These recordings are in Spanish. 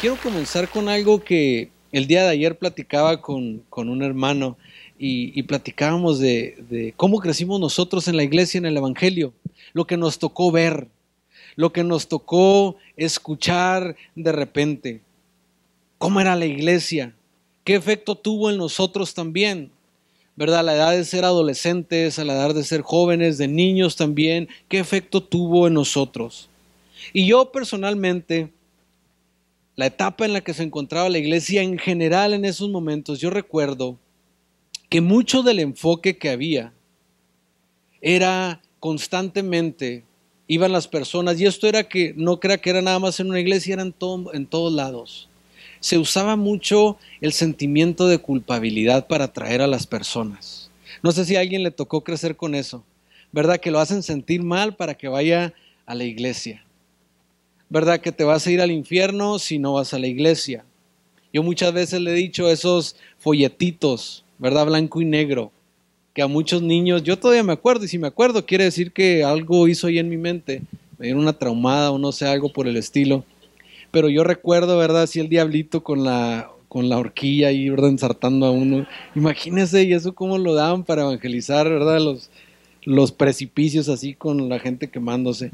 quiero comenzar con algo que el día de ayer platicaba con, un hermano y, platicábamos de, de, cómo crecimos nosotros en la iglesia, en el Evangelio, lo que nos tocó ver, lo que nos tocó escuchar de repente, cómo era la iglesia, qué efecto tuvo en nosotros también. ¿Verdad? A la edad de ser adolescentes, a la edad de ser jóvenes, de niños también, ¿qué efecto tuvo en nosotros? Y yo personalmente, la etapa en la que se encontraba la iglesia en general en esos momentos, yo recuerdo que mucho del enfoque que había era constantemente iban las personas, y esto era que no crea que era nada más en una iglesia, eran en todos lados. Se usaba mucho el sentimiento de culpabilidad para atraer a las personas. No sé si a alguien le tocó crecer con eso, ¿verdad? Que lo hacen sentir mal para que vaya a la iglesia. ¿verdad? Que te vas a ir al infierno si no vas a la iglesia. Yo muchas veces le he dicho esos folletitos, ¿verdad? Blanco y negro, que a muchos niños, yo todavía me acuerdo, y si me acuerdo quiere decir que algo hizo ahí en mi mente, me dieron una traumada o no sé, algo por el estilo. Pero yo recuerdo, ¿verdad? Así el diablito con la, con la horquilla ahí, ¿verdad? Ensartando a uno. imagínese y eso cómo lo daban para evangelizar, ¿verdad? Los, los precipicios así con la gente quemándose.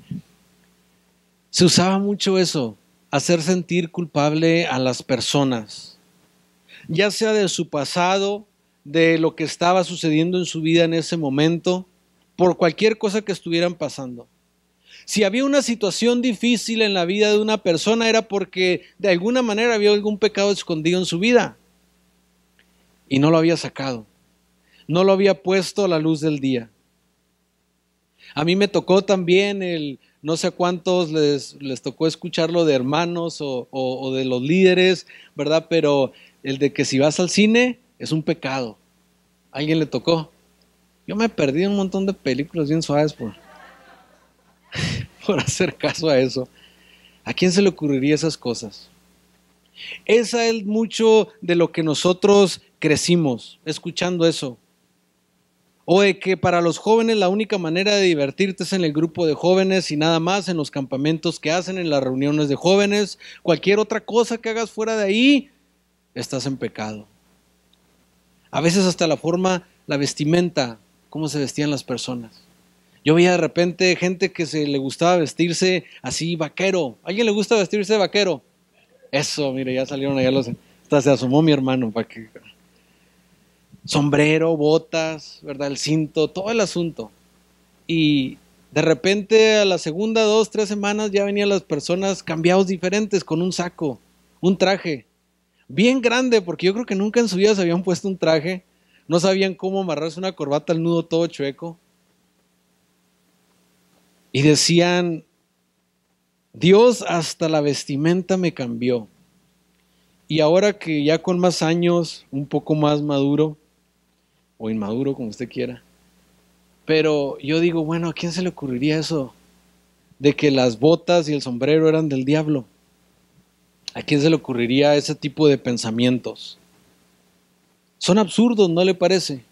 Se usaba mucho eso, hacer sentir culpable a las personas, ya sea de su pasado, de lo que estaba sucediendo en su vida en ese momento, por cualquier cosa que estuvieran pasando. Si había una situación difícil en la vida de una persona era porque de alguna manera había algún pecado escondido en su vida y no lo había sacado, no lo había puesto a la luz del día. A mí me tocó también el no sé cuántos les, les tocó escucharlo de hermanos o, de los líderes, ¿verdad? Pero el de que si vas al cine es un pecado. ¿A alguien le tocó. Yo me perdí un montón de películas bien suaves por, por hacer caso a eso. ¿A quién se le ocurriría esas cosas? Esa es mucho de lo que nosotros crecimos, escuchando eso o de que para los jóvenes la única manera de divertirte es en el grupo de jóvenes y nada más, en los campamentos que hacen, en las reuniones de jóvenes, cualquier otra cosa que hagas fuera de ahí, estás en pecado. A veces hasta la forma, la vestimenta, cómo se vestían las personas. Yo veía de repente gente que se le gustaba vestirse así vaquero. ¿A ¿Alguien le gusta vestirse vaquero? Eso, mire, ya salieron allá los... Hasta se asomó mi hermano para que sombrero, botas, ¿verdad? El cinto, todo el asunto. Y de repente a la segunda, dos, tres semanas ya venían las personas cambiados diferentes con un saco, un traje, bien grande, porque yo creo que nunca en su vida se habían puesto un traje, no sabían cómo amarrarse una corbata al nudo todo chueco. Y decían, Dios hasta la vestimenta me cambió. Y ahora que ya con más años, un poco más maduro, o inmaduro, como usted quiera. Pero yo digo, bueno, ¿a quién se le ocurriría eso de que las botas y el sombrero eran del diablo? ¿A quién se le ocurriría ese tipo de pensamientos? Son absurdos, ¿no le parece?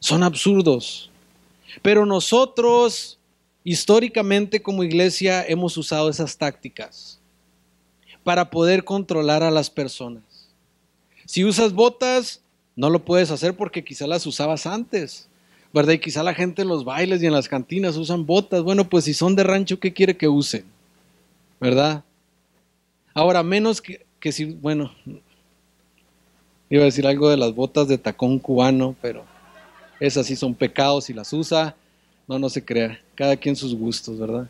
Son absurdos. Pero nosotros, históricamente como iglesia, hemos usado esas tácticas para poder controlar a las personas. Si usas botas, no lo puedes hacer porque quizá las usabas antes, ¿verdad? Y quizá la gente en los bailes y en las cantinas usan botas. Bueno, pues si son de rancho, ¿qué quiere que usen? ¿Verdad? Ahora, menos que, si, bueno, iba a decir algo de las botas de tacón cubano, pero esas sí son pecados si las usa. No, no se crea. Cada quien sus gustos, ¿verdad?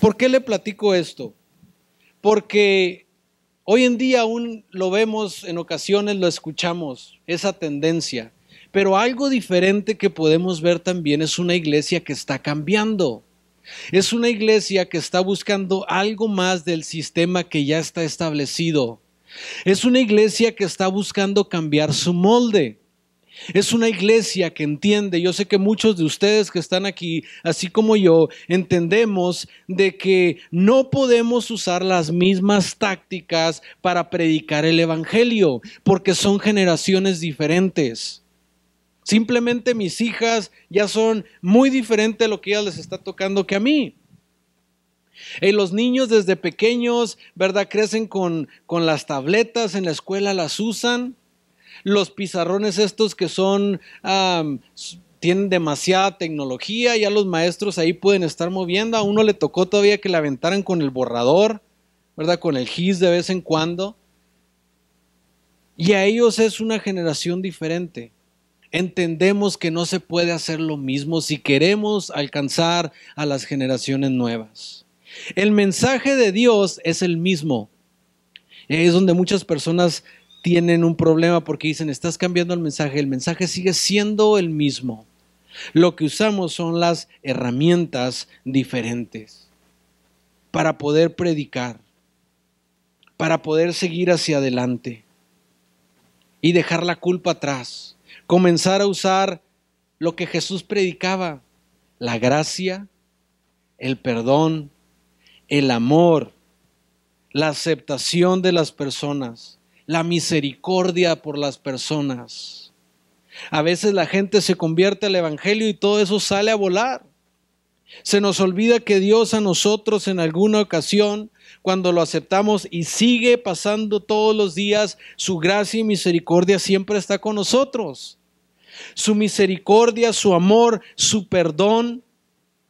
¿Por qué le platico esto? Porque Hoy en día aún lo vemos, en ocasiones lo escuchamos, esa tendencia. Pero algo diferente que podemos ver también es una iglesia que está cambiando. Es una iglesia que está buscando algo más del sistema que ya está establecido. Es una iglesia que está buscando cambiar su molde. Es una iglesia que entiende, yo sé que muchos de ustedes que están aquí, así como yo, entendemos de que no podemos usar las mismas tácticas para predicar el Evangelio, porque son generaciones diferentes. Simplemente mis hijas ya son muy diferentes a lo que ya ellas les está tocando que a mí. Y eh, los niños desde pequeños, ¿verdad? Crecen con, con las tabletas, en la escuela las usan los pizarrones estos que son... tienen demasiada tecnología, ya los maestros ahí pueden estar moviendo, a uno le tocó todavía que le aventaran con el borrador, ¿verdad? Con el GIS de vez en cuando. Y a ellos es una generación diferente. Entendemos que no se puede hacer lo mismo si queremos alcanzar a las generaciones nuevas. El mensaje de Dios es el mismo. Es donde muchas personas tienen un problema porque dicen, estás cambiando el mensaje, el mensaje sigue siendo el mismo. Lo que usamos son las herramientas diferentes para poder predicar, para poder seguir hacia adelante y dejar la culpa atrás, comenzar a usar lo que Jesús predicaba, la gracia, el perdón, el amor, la aceptación de las personas la misericordia por las personas. A veces la gente se convierte al Evangelio y todo eso sale a volar. Se nos olvida que Dios a nosotros en alguna ocasión, cuando lo aceptamos y sigue pasando todos los días, su gracia y misericordia siempre está con nosotros. Su misericordia, su amor, su perdón,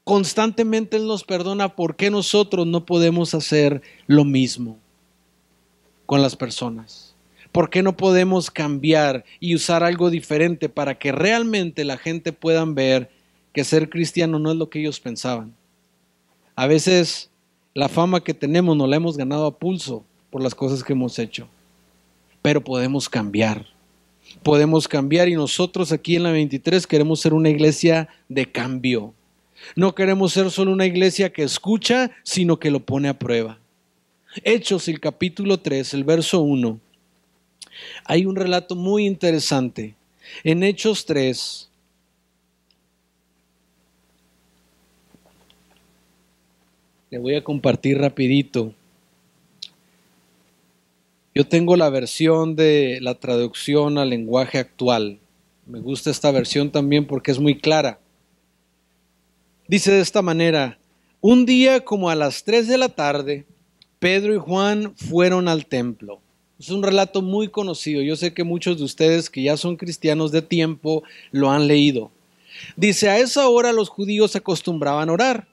constantemente Él nos perdona. ¿Por qué nosotros no podemos hacer lo mismo con las personas? ¿Por qué no podemos cambiar y usar algo diferente para que realmente la gente pueda ver que ser cristiano no es lo que ellos pensaban? A veces la fama que tenemos no la hemos ganado a pulso por las cosas que hemos hecho, pero podemos cambiar. Podemos cambiar y nosotros aquí en la 23 queremos ser una iglesia de cambio. No queremos ser solo una iglesia que escucha, sino que lo pone a prueba. Hechos el capítulo 3, el verso 1 hay un relato muy interesante. En Hechos 3, le voy a compartir rapidito. Yo tengo la versión de la traducción al lenguaje actual. Me gusta esta versión también porque es muy clara. Dice de esta manera, un día como a las 3 de la tarde, Pedro y Juan fueron al templo es un relato muy conocido. Yo sé que muchos de ustedes que ya son cristianos de tiempo lo han leído. Dice, a esa hora los judíos acostumbraban a orar.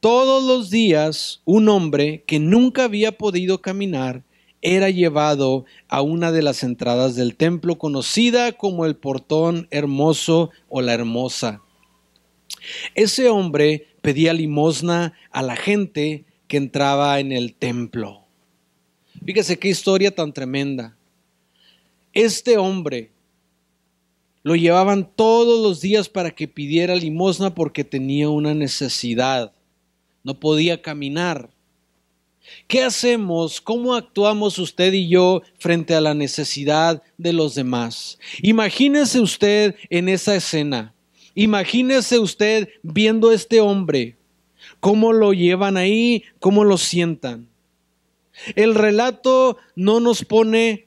Todos los días un hombre que nunca había podido caminar era llevado a una de las entradas del templo conocida como el portón hermoso o la hermosa. Ese hombre pedía limosna a la gente que entraba en el templo. Fíjese qué historia tan tremenda. Este hombre lo llevaban todos los días para que pidiera limosna porque tenía una necesidad. No podía caminar. ¿Qué hacemos? ¿Cómo actuamos usted y yo frente a la necesidad de los demás? Imagínese usted en esa escena. Imagínese usted viendo a este hombre, cómo lo llevan ahí, cómo lo sientan. El relato no nos pone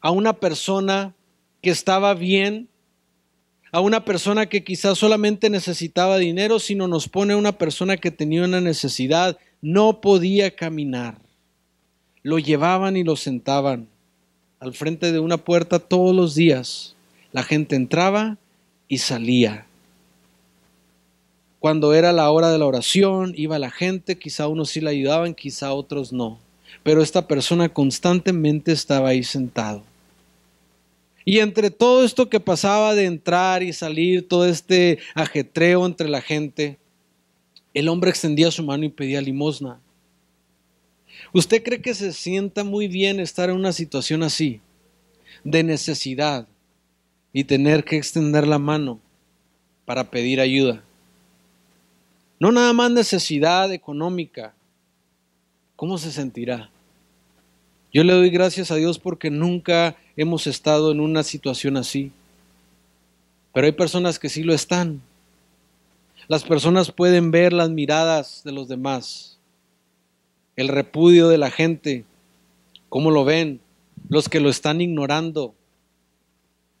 a una persona que estaba bien, a una persona que quizás solamente necesitaba dinero, sino nos pone a una persona que tenía una necesidad, no podía caminar. Lo llevaban y lo sentaban al frente de una puerta todos los días. La gente entraba y salía. Cuando era la hora de la oración, iba la gente, quizá unos sí la ayudaban, quizá otros no. Pero esta persona constantemente estaba ahí sentado. Y entre todo esto que pasaba de entrar y salir, todo este ajetreo entre la gente, el hombre extendía su mano y pedía limosna. ¿Usted cree que se sienta muy bien estar en una situación así, de necesidad, y tener que extender la mano para pedir ayuda? No nada más necesidad económica. ¿Cómo se sentirá? Yo le doy gracias a Dios porque nunca hemos estado en una situación así. Pero hay personas que sí lo están. Las personas pueden ver las miradas de los demás, el repudio de la gente, cómo lo ven, los que lo están ignorando,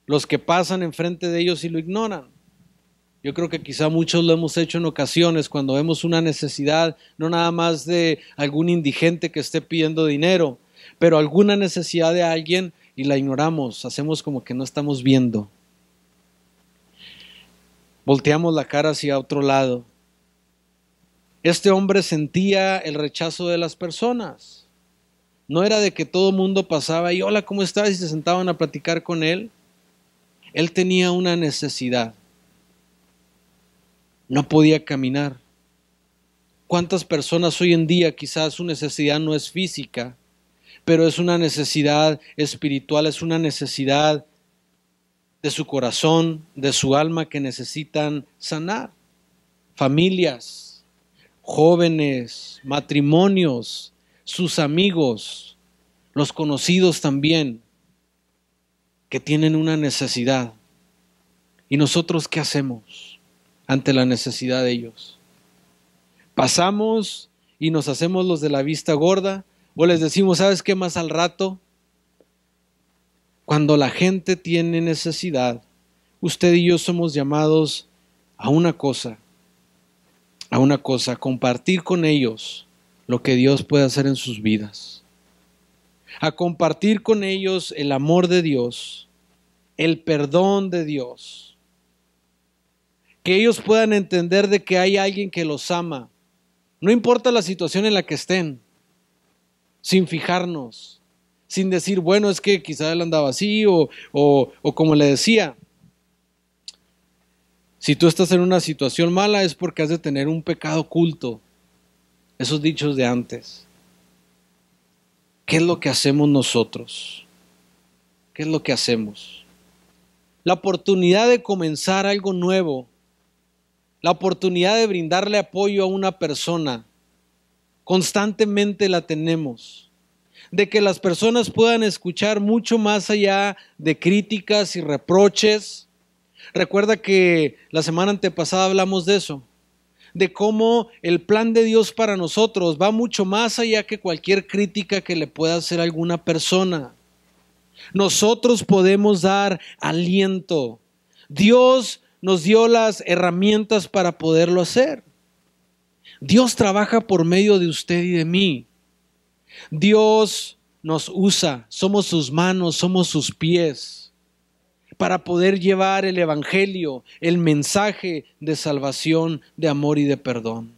los que pasan enfrente de ellos y lo ignoran. Yo creo que quizá muchos lo hemos hecho en ocasiones cuando vemos una necesidad, no nada más de algún indigente que esté pidiendo dinero, pero alguna necesidad de alguien y la ignoramos, hacemos como que no estamos viendo. Volteamos la cara hacia otro lado. Este hombre sentía el rechazo de las personas. No era de que todo el mundo pasaba y hola, ¿cómo estás? y se sentaban a platicar con él. Él tenía una necesidad no podía caminar. ¿Cuántas personas hoy en día quizás su necesidad no es física, pero es una necesidad espiritual, es una necesidad de su corazón, de su alma que necesitan sanar? Familias, jóvenes, matrimonios, sus amigos, los conocidos también, que tienen una necesidad. ¿Y nosotros qué hacemos? ante la necesidad de ellos. Pasamos y nos hacemos los de la vista gorda o les decimos, ¿sabes qué más al rato? Cuando la gente tiene necesidad, usted y yo somos llamados a una cosa, a una cosa, compartir con ellos lo que Dios puede hacer en sus vidas, a compartir con ellos el amor de Dios, el perdón de Dios que ellos puedan entender de que hay alguien que los ama, no importa la situación en la que estén, sin fijarnos, sin decir, bueno, es que quizá él andaba así o, como le decía. Si tú estás en una situación mala es porque has de tener un pecado oculto. Esos dichos de antes. ¿Qué es lo que hacemos nosotros? ¿Qué es lo que hacemos? La oportunidad de comenzar algo nuevo la oportunidad de brindarle apoyo a una persona, constantemente la tenemos. De que las personas puedan escuchar mucho más allá de críticas y reproches. Recuerda que la semana antepasada hablamos de eso, de cómo el plan de Dios para nosotros va mucho más allá que cualquier crítica que le pueda hacer alguna persona. Nosotros podemos dar aliento. Dios nos dio las herramientas para poderlo hacer. Dios trabaja por medio de usted y de mí. Dios nos usa, somos sus manos, somos sus pies, para poder llevar el Evangelio, el mensaje de salvación, de amor y de perdón.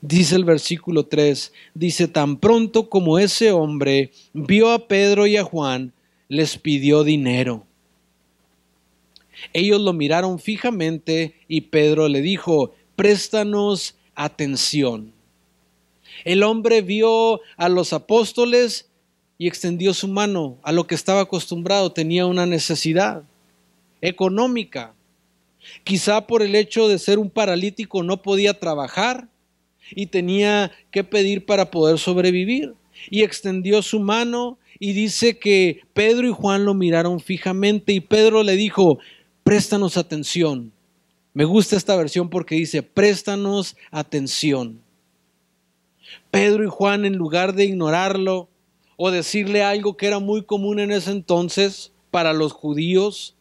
Dice el versículo 3, dice, tan pronto como ese hombre vio a Pedro y a Juan, les pidió dinero. Ellos lo miraron fijamente y Pedro le dijo, préstanos atención. El hombre vio a los apóstoles y extendió su mano a lo que estaba acostumbrado, tenía una necesidad económica. Quizá por el hecho de ser un paralítico no podía trabajar y tenía que pedir para poder sobrevivir. Y extendió su mano y dice que Pedro y Juan lo miraron fijamente y Pedro le dijo, préstanos atención. Me gusta esta versión porque dice, préstanos atención. Pedro y Juan, en lugar de ignorarlo o decirle algo que era muy común en ese entonces para los judíos,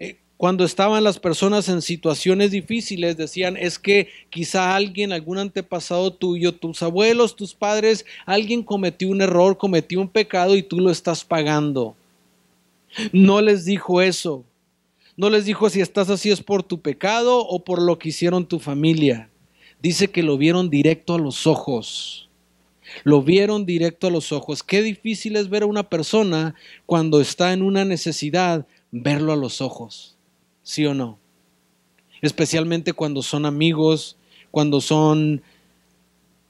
eh, cuando estaban las personas en situaciones difíciles, decían, es que quizá alguien, algún antepasado tuyo, tus abuelos, tus padres, alguien cometió un error, cometió un pecado y tú lo estás pagando. No les dijo eso. No les dijo si estás así es por tu pecado o por lo que hicieron tu familia. Dice que lo vieron directo a los ojos. Lo vieron directo a los ojos. Qué difícil es ver a una persona cuando está en una necesidad, verlo a los ojos. ¿Sí o no? Especialmente cuando son amigos, cuando son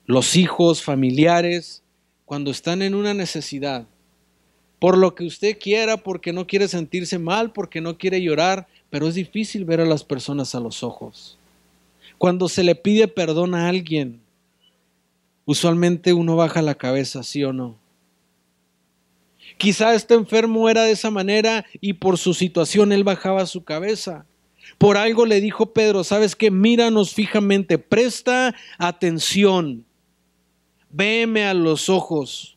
los hijos, familiares, cuando están en una necesidad por lo que usted quiera, porque no quiere sentirse mal, porque no quiere llorar, pero es difícil ver a las personas a los ojos. Cuando se le pide perdón a alguien, usualmente uno baja la cabeza, sí o no. Quizá este enfermo era de esa manera y por su situación él bajaba su cabeza. Por algo le dijo Pedro, sabes que míranos fijamente, presta atención, veme a los ojos.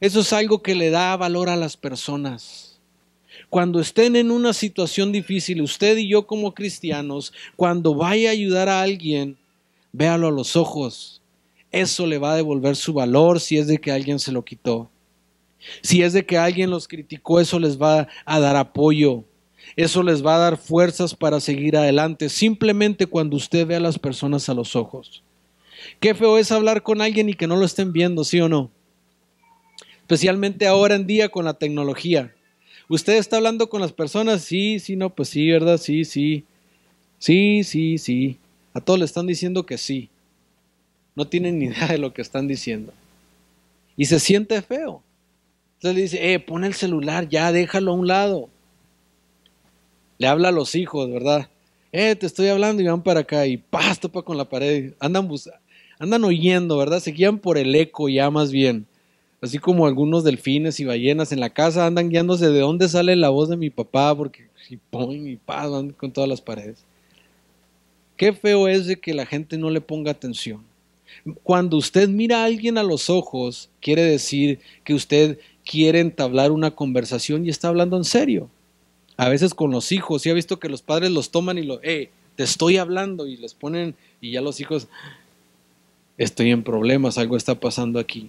Eso es algo que le da valor a las personas. Cuando estén en una situación difícil, usted y yo como cristianos, cuando vaya a ayudar a alguien, véalo a los ojos. Eso le va a devolver su valor si es de que alguien se lo quitó. Si es de que alguien los criticó, eso les va a dar apoyo. Eso les va a dar fuerzas para seguir adelante. Simplemente cuando usted ve a las personas a los ojos. Qué feo es hablar con alguien y que no lo estén viendo, ¿sí o no? especialmente ahora en día con la tecnología. Usted está hablando con las personas, sí, sí, no, pues sí, ¿verdad? Sí, sí, sí, sí, sí. A todos le están diciendo que sí. No tienen ni idea de lo que están diciendo. Y se siente feo. Entonces le dice, eh, pon el celular ya, déjalo a un lado. Le habla a los hijos, ¿verdad? Eh, te estoy hablando y van para acá y paz, topa con la pared. Andan, andan oyendo, ¿verdad? Se guían por el eco ya más bien. Así como algunos delfines y ballenas en la casa andan guiándose de dónde sale la voz de mi papá, porque si ponen y pa, con todas las paredes. Qué feo es de que la gente no le ponga atención. Cuando usted mira a alguien a los ojos, quiere decir que usted quiere entablar una conversación y está hablando en serio. A veces con los hijos, y ha visto que los padres los toman y lo, eh, te estoy hablando y les ponen, y ya los hijos, estoy en problemas, algo está pasando aquí.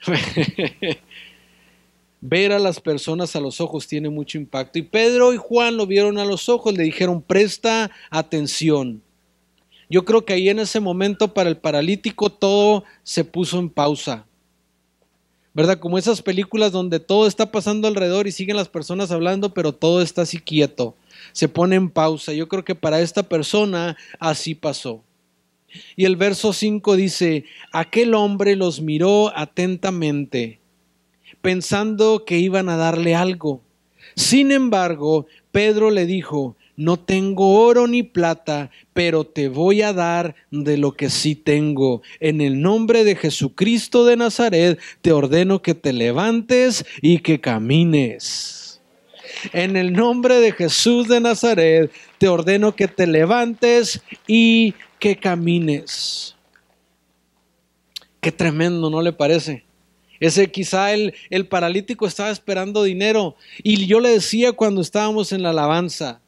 Ver a las personas a los ojos tiene mucho impacto. Y Pedro y Juan lo vieron a los ojos, le dijeron, presta atención. Yo creo que ahí en ese momento para el paralítico todo se puso en pausa. ¿Verdad? Como esas películas donde todo está pasando alrededor y siguen las personas hablando, pero todo está así quieto. Se pone en pausa. Yo creo que para esta persona así pasó. Y el verso 5 dice, aquel hombre los miró atentamente, pensando que iban a darle algo. Sin embargo, Pedro le dijo, no tengo oro ni plata, pero te voy a dar de lo que sí tengo. En el nombre de Jesucristo de Nazaret, te ordeno que te levantes y que camines. En el nombre de Jesús de Nazaret, te ordeno que te levantes y que camines. Qué tremendo, ¿no le parece? Ese quizá el, el paralítico estaba esperando dinero. Y yo le decía cuando estábamos en la alabanza,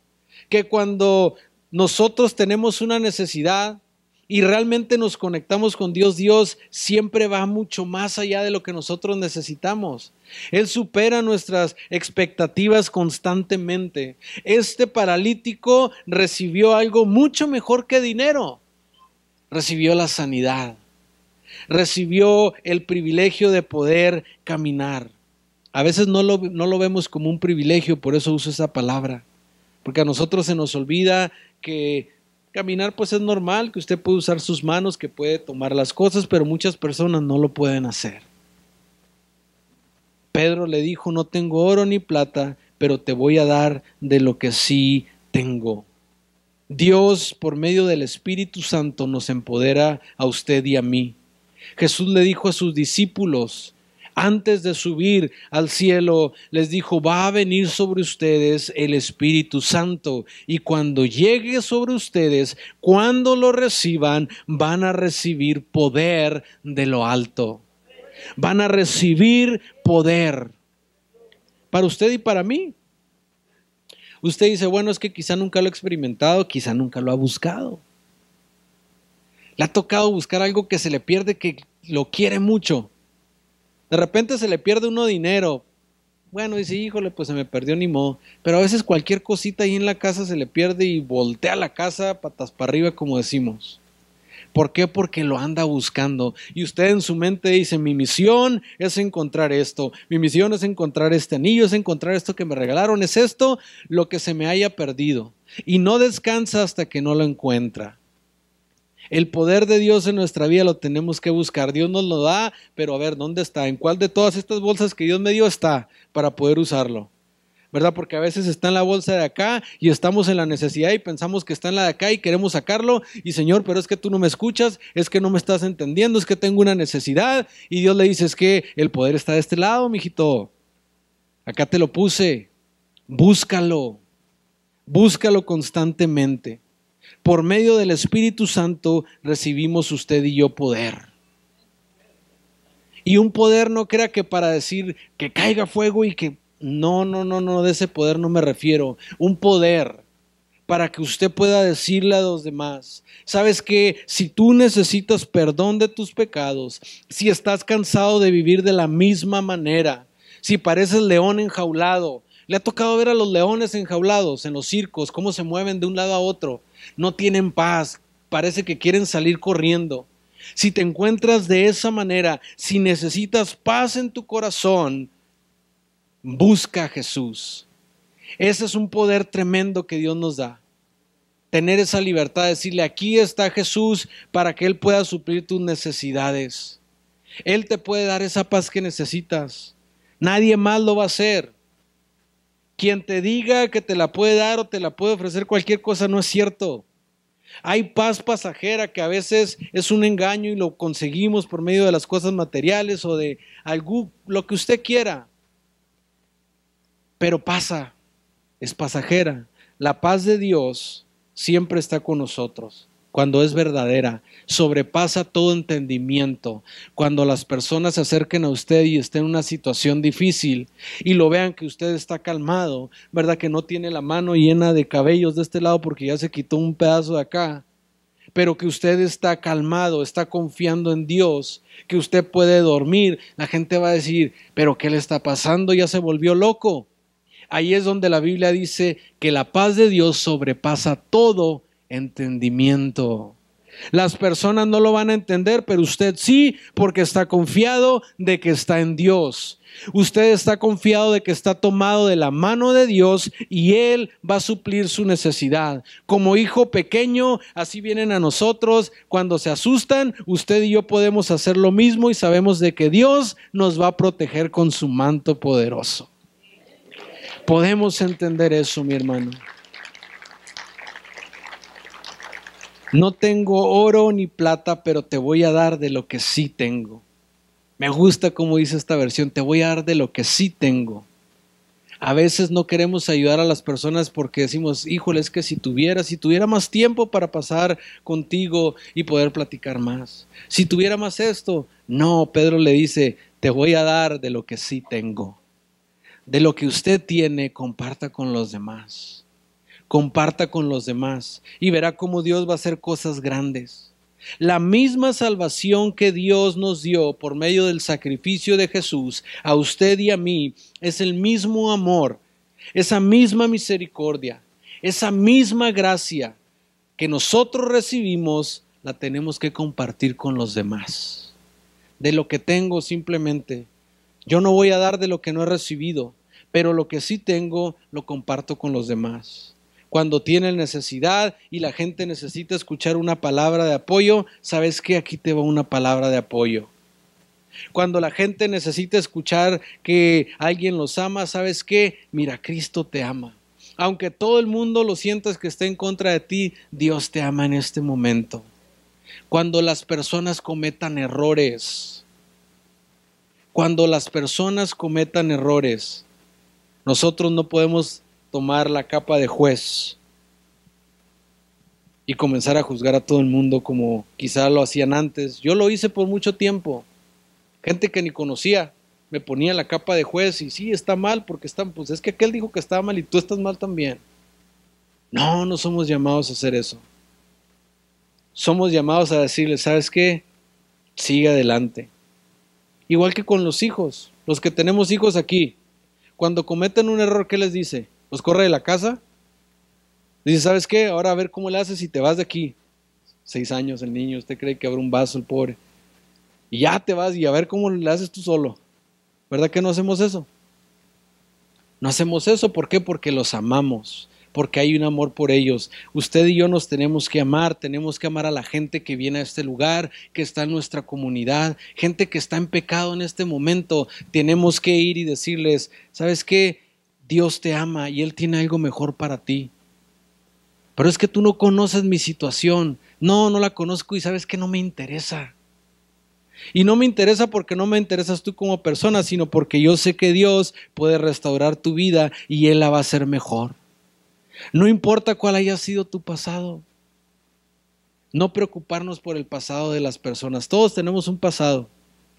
que cuando nosotros tenemos una necesidad y realmente nos conectamos con Dios, Dios siempre va mucho más allá de lo que nosotros necesitamos. Él supera nuestras expectativas constantemente. Este paralítico recibió algo mucho mejor que dinero recibió la sanidad, recibió el privilegio de poder caminar. A veces no lo, vemos como un privilegio, por eso uso esa palabra, porque a nosotros se nos olvida que caminar pues es normal, que usted puede usar sus manos, que puede tomar las cosas, pero muchas personas no lo pueden hacer. Pedro le dijo, no tengo oro ni plata, pero te voy a dar de lo que sí tengo. Dios, por medio del Espíritu Santo, nos empodera a usted y a mí. Jesús le dijo a sus discípulos, antes de subir al cielo, les dijo, va a venir sobre ustedes el Espíritu Santo, y cuando llegue sobre ustedes, cuando lo reciban, van a recibir poder de lo alto. Van a recibir poder para usted y para mí. Usted dice, bueno, es que quizá nunca lo ha experimentado, quizá nunca lo ha buscado. Le ha tocado buscar algo que se le pierde, que lo quiere mucho. De repente se le pierde uno dinero. Bueno, dice, híjole, pues se me perdió ni modo. Pero a veces cualquier cosita ahí en la casa se le pierde y voltea la casa patas para arriba, como decimos. ¿Por qué? Porque lo anda buscando. Y usted en su mente dice, mi misión es encontrar esto, mi misión es encontrar este anillo, es encontrar esto que me regalaron, es esto lo que se me haya perdido. Y no descansa hasta que no lo encuentra. El poder de Dios en nuestra vida lo tenemos que buscar. Dios nos lo da, pero a ver, ¿dónde está? ¿En cuál de todas estas bolsas que Dios me dio está para poder usarlo? ¿verdad? Porque a veces está en la bolsa de acá y estamos en la necesidad y pensamos que está en la de acá y queremos sacarlo y Señor, pero es que tú no me escuchas, es que no me estás entendiendo, es que tengo una necesidad y Dios le dice, es que el poder está de este lado, mijito. Acá te lo puse. Búscalo. Búscalo constantemente. Por medio del Espíritu Santo recibimos usted y yo poder. Y un poder no crea que para decir que caiga fuego y que no, no, no, no, de ese poder no me refiero. Un poder para que usted pueda decirle a los demás, sabes que si tú necesitas perdón de tus pecados, si estás cansado de vivir de la misma manera, si pareces león enjaulado, le ha tocado ver a los leones enjaulados en los circos, cómo se mueven de un lado a otro, no tienen paz, parece que quieren salir corriendo. Si te encuentras de esa manera, si necesitas paz en tu corazón, Busca a Jesús. Ese es un poder tremendo que Dios nos da. Tener esa libertad, de decirle, aquí está Jesús para que Él pueda suplir tus necesidades. Él te puede dar esa paz que necesitas. Nadie más lo va a hacer. Quien te diga que te la puede dar o te la puede ofrecer cualquier cosa no es cierto. Hay paz pasajera que a veces es un engaño y lo conseguimos por medio de las cosas materiales o de algo, lo que usted quiera pero pasa, es pasajera. La paz de Dios siempre está con nosotros. Cuando es verdadera, sobrepasa todo entendimiento. Cuando las personas se acerquen a usted y estén en una situación difícil y lo vean que usted está calmado, ¿verdad? Que no tiene la mano llena de cabellos de este lado porque ya se quitó un pedazo de acá pero que usted está calmado, está confiando en Dios, que usted puede dormir, la gente va a decir, pero ¿qué le está pasando? Ya se volvió loco ahí es donde la Biblia dice que la paz de Dios sobrepasa todo entendimiento. Las personas no lo van a entender, pero usted sí, porque está confiado de que está en Dios. Usted está confiado de que está tomado de la mano de Dios y Él va a suplir su necesidad. Como hijo pequeño, así vienen a nosotros. Cuando se asustan, usted y yo podemos hacer lo mismo y sabemos de que Dios nos va a proteger con su manto poderoso. Podemos entender eso, mi hermano. No tengo oro ni plata, pero te voy a dar de lo que sí tengo. Me gusta como dice esta versión, te voy a dar de lo que sí tengo. A veces no queremos ayudar a las personas porque decimos, híjole, es que si tuviera, si tuviera más tiempo para pasar contigo y poder platicar más, si tuviera más esto, no, Pedro le dice, te voy a dar de lo que sí tengo de lo que usted tiene, comparta con los demás. Comparta con los demás y verá cómo Dios va a hacer cosas grandes. La misma salvación que Dios nos dio por medio del sacrificio de Jesús a usted y a mí es el mismo amor, esa misma misericordia, esa misma gracia que nosotros recibimos, la tenemos que compartir con los demás. De lo que tengo simplemente yo no voy a dar de lo que no he recibido, pero lo que sí tengo lo comparto con los demás. Cuando tienen necesidad y la gente necesita escuchar una palabra de apoyo, sabes que aquí te va una palabra de apoyo. Cuando la gente necesita escuchar que alguien los ama, sabes que, mira, Cristo te ama. Aunque todo el mundo lo sientas que está en contra de ti, Dios te ama en este momento. Cuando las personas cometan errores, cuando las personas cometan errores, nosotros no podemos tomar la capa de juez y comenzar a juzgar a todo el mundo como quizá lo hacían antes. Yo lo hice por mucho tiempo. Gente que ni conocía me ponía la capa de juez y sí, está mal porque están, pues es que aquel dijo que estaba mal y tú estás mal también. No, no somos llamados a hacer eso. Somos llamados a decirle, ¿sabes qué? Sigue adelante. Igual que con los hijos, los que tenemos hijos aquí, cuando cometen un error, ¿qué les dice? ¿Los corre de la casa? Dice, ¿sabes qué? Ahora a ver cómo le haces y te vas de aquí. Seis años el niño, usted cree que abre un vaso el pobre. Y ya te vas y a ver cómo le haces tú solo. ¿Verdad que no hacemos eso? No hacemos eso, ¿por qué? Porque los amamos porque hay un amor por ellos. Usted y yo nos tenemos que amar, tenemos que amar a la gente que viene a este lugar, que está en nuestra comunidad, gente que está en pecado en este momento. Tenemos que ir y decirles, ¿sabes qué? Dios te ama y Él tiene algo mejor para ti. Pero es que tú no conoces mi situación. No, no la conozco y sabes que no me interesa. Y no me interesa porque no me interesas tú como persona, sino porque yo sé que Dios puede restaurar tu vida y Él la va a hacer mejor. No importa cuál haya sido tu pasado. No preocuparnos por el pasado de las personas. Todos tenemos un pasado.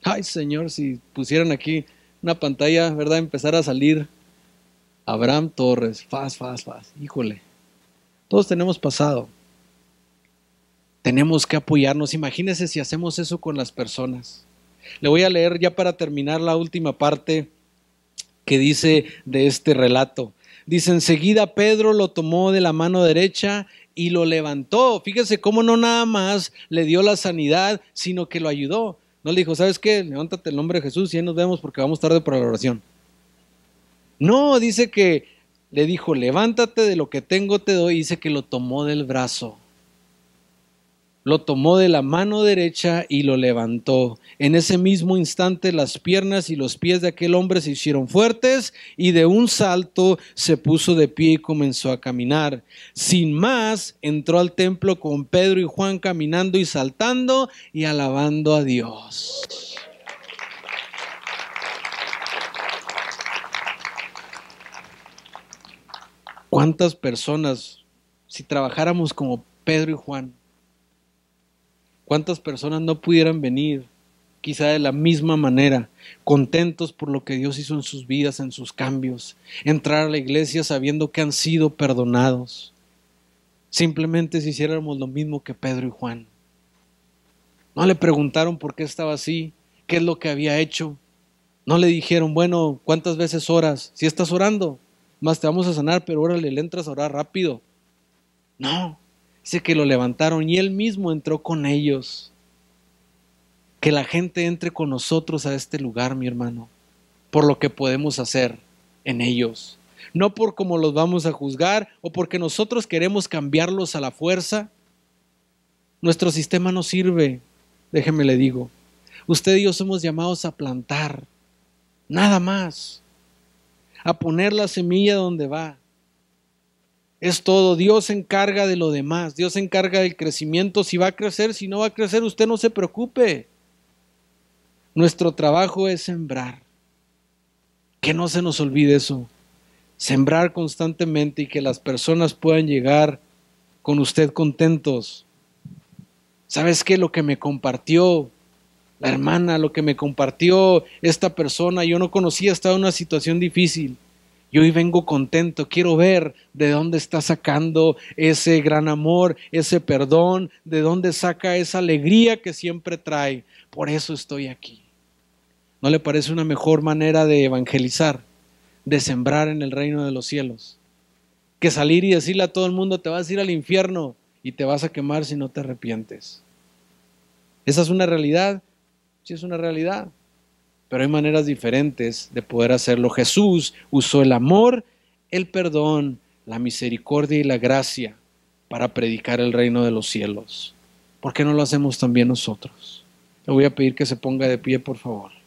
Ay, Señor, si pusieran aquí una pantalla, ¿verdad? Empezar a salir Abraham Torres, faz, faz, faz. Híjole. Todos tenemos pasado. Tenemos que apoyarnos. imagínese si hacemos eso con las personas. Le voy a leer ya para terminar la última parte que dice de este relato. Dice, enseguida Pedro lo tomó de la mano derecha y lo levantó. Fíjese cómo no nada más le dio la sanidad, sino que lo ayudó. No le dijo, ¿sabes qué? Levántate el nombre de Jesús y ahí nos vemos porque vamos tarde para la oración. No, dice que le dijo, levántate de lo que tengo te doy. dice que lo tomó del brazo lo tomó de la mano derecha y lo levantó. En ese mismo instante las piernas y los pies de aquel hombre se hicieron fuertes y de un salto se puso de pie y comenzó a caminar. Sin más, entró al templo con Pedro y Juan caminando y saltando y alabando a Dios. ¿Cuántas personas, si trabajáramos como Pedro y Juan, ¿Cuántas personas no pudieran venir quizá de la misma manera, contentos por lo que Dios hizo en sus vidas, en sus cambios, entrar a la iglesia sabiendo que han sido perdonados? Simplemente si hiciéramos lo mismo que Pedro y Juan. No le preguntaron por qué estaba así, qué es lo que había hecho. No le dijeron, bueno, ¿cuántas veces oras? Si estás orando, más te vamos a sanar, pero órale, le entras a orar rápido. No, Dice que lo levantaron y él mismo entró con ellos. Que la gente entre con nosotros a este lugar, mi hermano, por lo que podemos hacer en ellos. No por cómo los vamos a juzgar o porque nosotros queremos cambiarlos a la fuerza. Nuestro sistema no sirve, déjeme le digo. Usted y yo somos llamados a plantar, nada más, a poner la semilla donde va, es todo. Dios se encarga de lo demás. Dios se encarga del crecimiento. Si va a crecer, si no va a crecer, usted no se preocupe. Nuestro trabajo es sembrar. Que no se nos olvide eso. Sembrar constantemente y que las personas puedan llegar con usted contentos. ¿Sabes qué? Lo que me compartió la hermana, lo que me compartió esta persona, yo no conocía, estaba una situación difícil. Y hoy vengo contento, quiero ver de dónde está sacando ese gran amor, ese perdón, de dónde saca esa alegría que siempre trae. Por eso estoy aquí. ¿No le parece una mejor manera de evangelizar, de sembrar en el reino de los cielos? Que salir y decirle a todo el mundo, te vas a ir al infierno y te vas a quemar si no te arrepientes. Esa es una realidad, sí es una realidad pero hay maneras diferentes de poder hacerlo. Jesús usó el amor, el perdón, la misericordia y la gracia para predicar el reino de los cielos. ¿Por qué no lo hacemos también nosotros? Le voy a pedir que se ponga de pie, por favor.